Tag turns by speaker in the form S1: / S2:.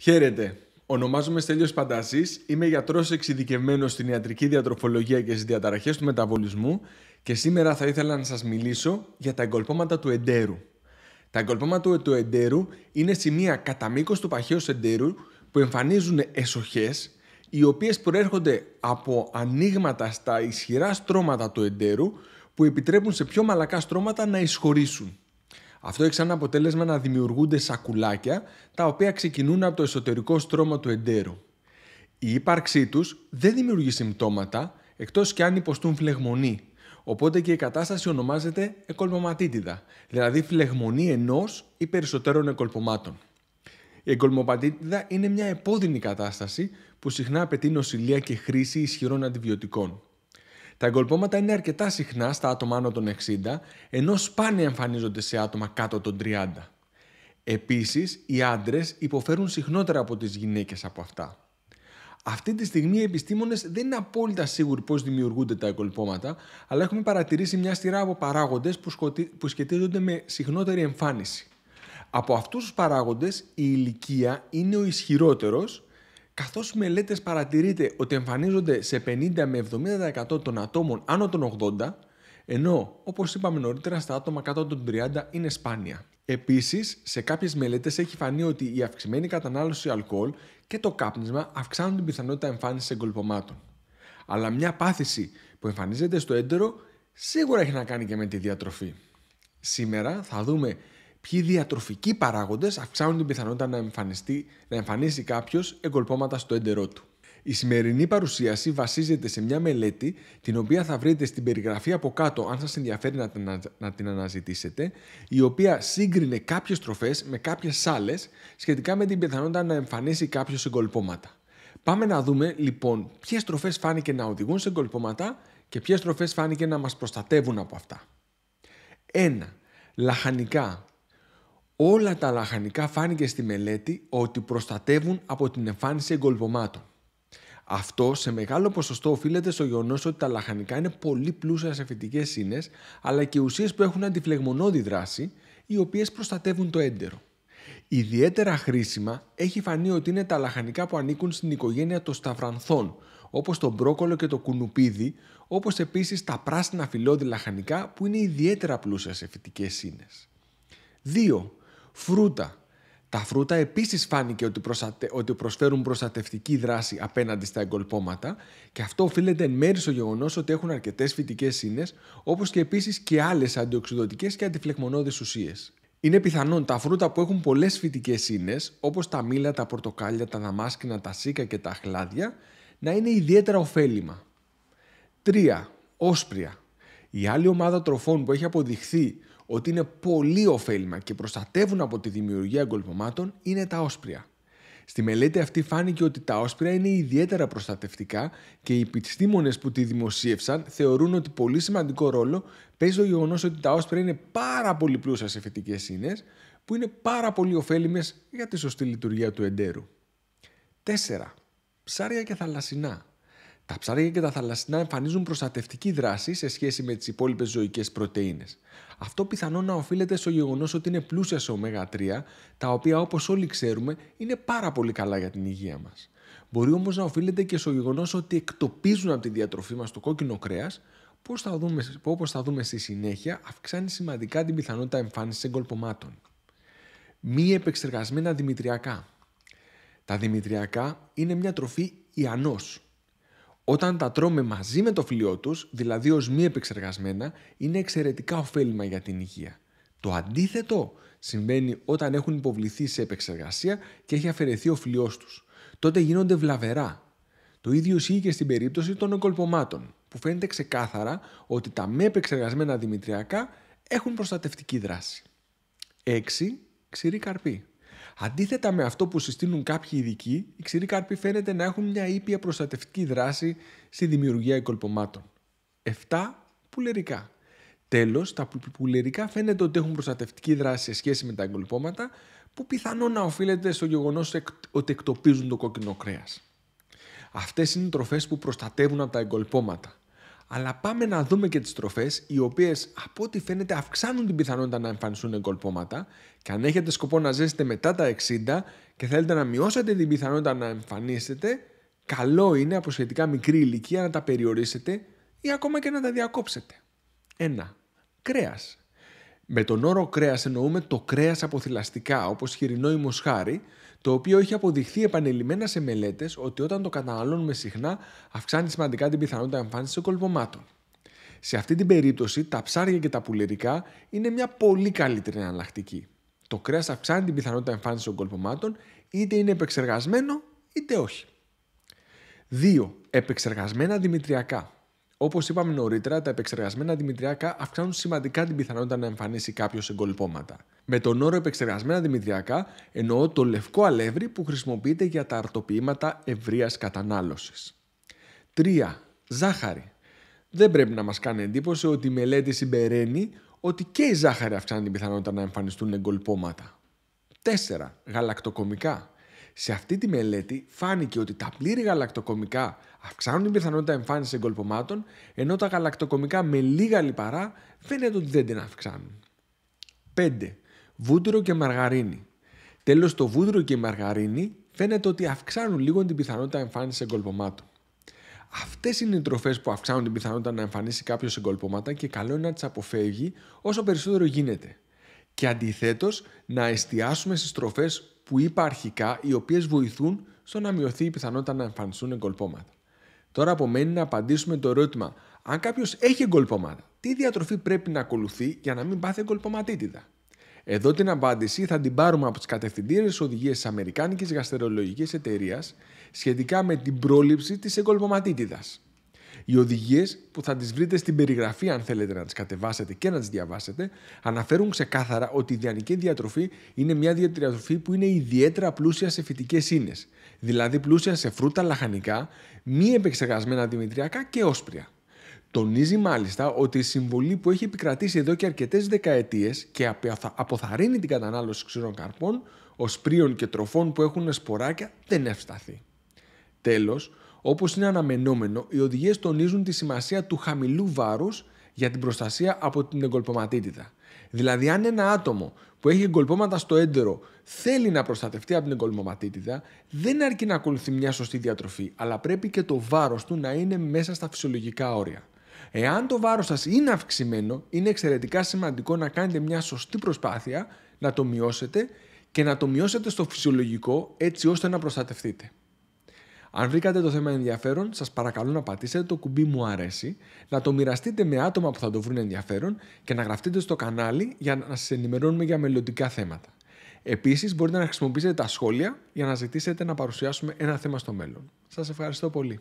S1: Χαίρετε. Ονομάζομαι Στέλιος Παντασής, είμαι γιατρός εξειδικευμένος στην ιατρική διατροφολογία και στις διαταραχές του μεταβολισμού και σήμερα θα ήθελα να σας μιλήσω για τα εγκολπώματα του εντέρου. Τα εγκολπώματα του εντέρου είναι σημεία κατά μήκος του παχαίους εντέρου που εμφανίζουν εσοχές οι οποίες προέρχονται από ανοίγματα στα ισχυρά στρώματα του εντέρου που επιτρέπουν σε πιο μαλακά στρώματα να ισχωρήσουν. Αυτό έχει σαν αποτέλεσμα να δημιουργούνται σακουλάκια τα οποία ξεκινούν από το εσωτερικό στρώμα του εντέρου. Η ύπαρξή τους δεν δημιουργεί συμπτώματα εκτός και αν υποστούν φλεγμονή. Οπότε και η κατάσταση ονομάζεται εκολμοματίτιδα, δηλαδή φλεγμονή ενός ή περισσότερων εκολπωμάτων. Η εκολμοπατήτιδα είναι μια επώδυνη κατάσταση που συχνά απαιτεί νοσηλεία και χρήση ισχυρών αντιβιωτικών. Τα εγκολπώματα είναι αρκετά συχνά στα άτομα άνω των 60, ενώ σπάνια εμφανίζονται σε άτομα κάτω των 30. Επίσης, οι άντρες υποφέρουν συχνότερα από τις γυναίκες από αυτά. Αυτή τη στιγμή οι επιστήμονες δεν είναι απόλυτα σίγουροι πώς δημιουργούνται τα εγκολπώματα, αλλά έχουμε παρατηρήσει μια σειρά από παράγοντες που σχετίζονται με συχνότερη εμφάνιση. Από αυτούς τους παράγοντες, η ηλικία είναι ο ισχυρότερος Καθώς μελέτες παρατηρείται ότι εμφανίζονται σε 50 με 70% των ατόμων άνω των 80, ενώ όπως είπαμε νωρίτερα, στα άτομα κάτω των 30 είναι σπάνια. Επίσης, σε κάποιες μελέτες έχει φανεί ότι η αυξημένη κατανάλωση αλκοόλ και το κάπνισμα αυξάνουν την πιθανότητα εμφάνισης εγκολπωμάτων. Αλλά μια πάθηση που εμφανίζεται στο έντερο σίγουρα έχει να κάνει και με τη διατροφή. Σήμερα θα δούμε ποιοι διατροφικοί παράγοντες αυξάνουν την πιθανότητα να, εμφανιστεί, να εμφανίσει κάποιος εγκολπώματα στο έντερό του. Η σημερινή παρουσίαση βασίζεται σε μια μελέτη την οποία θα βρείτε στην περιγραφή από κάτω αν σας ενδιαφέρει να την, αναζητήσετε η οποία σύγκρινε κάποιες τροφές με κάποιες άλλες, σχετικά με την πιθανότητα να εμφανίσει κάποιος εγκολπώματα. Πάμε να δούμε λοιπόν ποιες τροφές φάνηκε να οδηγούν σε εγκολπώματα και ποιες τροφές φάνηκε να μας προστατεύουν από αυτά. 1. Λαχανικά, Όλα τα λαχανικά φάνηκε στη μελέτη ότι προστατεύουν από την εμφάνιση εγκολβωμάτων. Αυτό σε μεγάλο ποσοστό οφείλεται στο γεγονός ότι τα λαχανικά είναι πολύ πλούσια σε φυτικές ίνε αλλά και ουσίες που έχουν αντιφλεγμονώδη δράση, οι οποίες προστατεύουν το έντερο. Ιδιαίτερα χρήσιμα έχει φανεί ότι είναι τα λαχανικά που ανήκουν στην οικογένεια των σταυρανθών, όπως το μπρόκολο και το κουνουπίδι, όπως επίσης τα πράσινα φυλλώδη λαχανικά που είναι ιδιαίτερα πλούσια σε φυτικές ίνε. 2. Φρούτα. Τα φρούτα επίσης φάνηκε ότι, ότι προσφέρουν προστατευτική δράση απέναντι στα εγκολπόματα και αυτό οφείλεται εν μέρει στο γεγονός ότι έχουν αρκετές φυτικές ίνες όπως και επίσης και άλλες αντιοξυδοτικές και αντιφλεγμονώδεις ουσίες. Είναι πιθανόν τα φρούτα που έχουν πολλές φυτικές ίνες όπως τα μήλα, τα πορτοκάλια, τα δαμάσκηνα, τα σίκα και τα χλάδια να είναι ιδιαίτερα ωφέλιμα. 3. Όσπρια. Η άλλη ομάδα τροφών που έχει αποδειχθεί ότι είναι πολύ ωφέλιμα και προστατεύουν από τη δημιουργία εγκολπωμάτων είναι τα όσπρια. Στη μελέτη αυτή φάνηκε ότι τα όσπρια είναι ιδιαίτερα προστατευτικά και οι επιστήμονες που τη δημοσίευσαν θεωρούν ότι πολύ σημαντικό ρόλο παίζει το γεγονός ότι τα όσπρια είναι πάρα πολύ πλούσια σε φυτικέ ίνε, που είναι πάρα πολύ ωφέλιμες για τη σωστή λειτουργία του εντέρου. 4. Ψάρια και θαλασσινά. Τα ψάρια και τα θαλασσινά εμφανίζουν προστατευτική δράση σε σχέση με τις υπόλοιπες ζωικές πρωτενε. Αυτό πιθανόν να οφείλεται στο γεγονός ότι είναι πλούσια σε ω3, τα οποία όπως όλοι ξέρουμε είναι πάρα πολύ καλά για την υγεία μας. Μπορεί όμως να οφείλεται και στο γεγονός ότι εκτοπίζουν από τη διατροφή μας το κόκκινο κρέας, που όπως θα δούμε στη συνέχεια αυξάνει σημαντικά την πιθανότητα εμφάνισης εγκολπωμάτων. Μη επεξεργασμένα δημητριακά. Τα δημητριακά είναι μια τροφή ιανός, όταν τα τρώμε μαζί με το φλοιό τους, δηλαδή ως μη επεξεργασμένα, είναι εξαιρετικά ωφέλιμα για την υγεία. Το αντίθετο συμβαίνει όταν έχουν υποβληθεί σε επεξεργασία και έχει αφαιρεθεί ο φλοιό τους. Τότε γίνονται βλαβερά. Το ίδιο ισχύει και στην περίπτωση των εγκολπωμάτων, που φαίνεται ξεκάθαρα ότι τα μη επεξεργασμένα δημητριακά έχουν προστατευτική δράση. 6. Ξηρή καρπή. Αντίθετα με αυτό που συστήνουν κάποιοι ειδικοί, οι ξηροί καρποί φαίνεται να έχουν μια ήπια προστατευτική δράση στη δημιουργία εγκολπωμάτων. 7. Πουλερικά. Τέλος, τα πουλερικά φαίνεται ότι έχουν προστατευτική δράση σε σχέση με τα εγκολπώματα, που πιθανόν να οφείλεται στο γεγονός ότι εκτοπίζουν το κόκκινο κρέας. Αυτές είναι οι τροφές που προστατεύουν από τα εγκολπώματα. Αλλά πάμε να δούμε και τις τροφές, οι οποίες από ό,τι φαίνεται αυξάνουν την πιθανότητα να εμφανιστούν εγκολπώματα. Και αν έχετε σκοπό να ζέσετε μετά τα 60 και θέλετε να μειώσετε την πιθανότητα να εμφανίσετε, καλό είναι από σχετικά μικρή ηλικία να τα περιορίσετε ή ακόμα και να τα διακόψετε. 1. Κρέας. Με τον όρο κρέας εννοούμε το κρέας από θηλαστικά, όπω χοιρινό ή μοσχάρι, το οποίο έχει αποδειχθεί επανειλημμένα σε μελέτες ότι όταν το καταναλώνουμε συχνά, αυξάνει σημαντικά την πιθανότητα εμφάνισης κολπομάτων. Σε αυτή την περίπτωση, τα ψάρια και τα πουλερικά είναι μια πολύ καλύτερη εναλλακτική. Το κρέας αυξάνει την πιθανότητα εμφάνισης των κολπομάτων, είτε είναι επεξεργασμένο είτε όχι. 2. Επεξεργασμένα δημητριακά. Όπως είπαμε νωρίτερα, τα επεξεργασμένα δημητριακά αυξάνουν σημαντικά την πιθανότητα να εμφανίσει κάποιος εγκολπώματα. Με τον όρο επεξεργασμένα δημητριακά εννοώ το λευκό αλεύρι που χρησιμοποιείται για τα αρτοποιήματα ευρείας κατανάλωσης. 3. Ζάχαρη. Δεν πρέπει να μας κάνει εντύπωση ότι η μελέτη συμπεραίνει ότι και η ζάχαρη αυξάνει την πιθανότητα να εμφανιστούν εγκολπώματα. 4. Γαλακτοκομικά. Σε αυτή τη μελέτη φάνηκε ότι τα πλήρη γαλακτοκομικά αυξάνουν την πιθανότητα εμφάνισης εγκολπωμάτων, ενώ τα γαλακτοκομικά με λίγα λιπαρά φαίνεται ότι δεν την αυξάνουν. 5. Βούτυρο και μαργαρίνη. Τέλος, το βούτυρο και η μαργαρίνη φαίνεται ότι αυξάνουν λίγο την πιθανότητα εμφάνισης εγκολπωμάτων. Αυτές είναι οι τροφές που αυξάνουν την πιθανότητα να εμφανίσει κάποιος εγκολπώματα και καλό είναι να τις αποφεύγει όσο περισσότερο γίνεται και αντιθέτως να εστιάσουμε στις τροφές που είπα αρχικά οι οποίες βοηθούν στο να μειωθεί η πιθανότητα να εμφανιστούν εγκολπόματα. Τώρα απομένει να απαντήσουμε το ερώτημα αν κάποιος έχει εγκολπόματα, τι διατροφή πρέπει να ακολουθεί για να μην πάθει εγκολποματίτιδα. Εδώ την απάντηση θα την πάρουμε από τις κατευθυντήρε οδηγίες της Αμερικάνικης Γαστερολογική Εταιρείας σχετικά με την πρόληψη της εγκολπωματίτιδας. Οι οδηγίες που θα τις βρείτε στην περιγραφή, αν θέλετε να τις κατεβάσετε και να τις διαβάσετε, αναφέρουν ξεκάθαρα ότι η ιδανική διατροφή είναι μια διατροφή που είναι ιδιαίτερα πλούσια σε φυτικές ίνε, δηλαδή πλούσια σε φρούτα, λαχανικά, μη επεξεργασμένα δημητριακά και όσπρια. Τονίζει μάλιστα ότι η συμβολή που έχει επικρατήσει εδώ και αρκετές δεκαετίες και αποθαρρύνει την κατανάλωση ξηρών καρπών, οσπρίων και τροφών που έχουν σποράκια δεν ευσταθεί. Τέλος, Όπως είναι αναμενόμενο, οι οδηγίες τονίζουν τη σημασία του χαμηλού βάρους για την προστασία από την εγκολποματίτιδα. Δηλαδή, αν ένα άτομο που έχει εγκολπώματα στο έντερο θέλει να προστατευτεί από την εγκολποματίτιδα, δεν αρκεί να ακολουθεί μια σωστή διατροφή, αλλά πρέπει και το βάρος του να είναι μέσα στα φυσιολογικά όρια. Εάν το βάρος σας είναι αυξημένο, είναι εξαιρετικά σημαντικό να κάνετε μια σωστή προσπάθεια να το μειώσετε και να το μειώσετε στο φυσιολογικό έτσι ώστε να προστατευτείτε. Αν βρήκατε το θέμα ενδιαφέρον, σας παρακαλώ να πατήσετε το κουμπί Μου αρέσει, να το μοιραστείτε με άτομα που θα το βρουν ενδιαφέρον και να γραφτείτε στο κανάλι για να σας ενημερώνουμε για μελλοντικά θέματα. Επίσης, μπορείτε να χρησιμοποιήσετε τα σχόλια για να ζητήσετε να παρουσιάσουμε ένα θέμα στο μέλλον. Σας ευχαριστώ πολύ.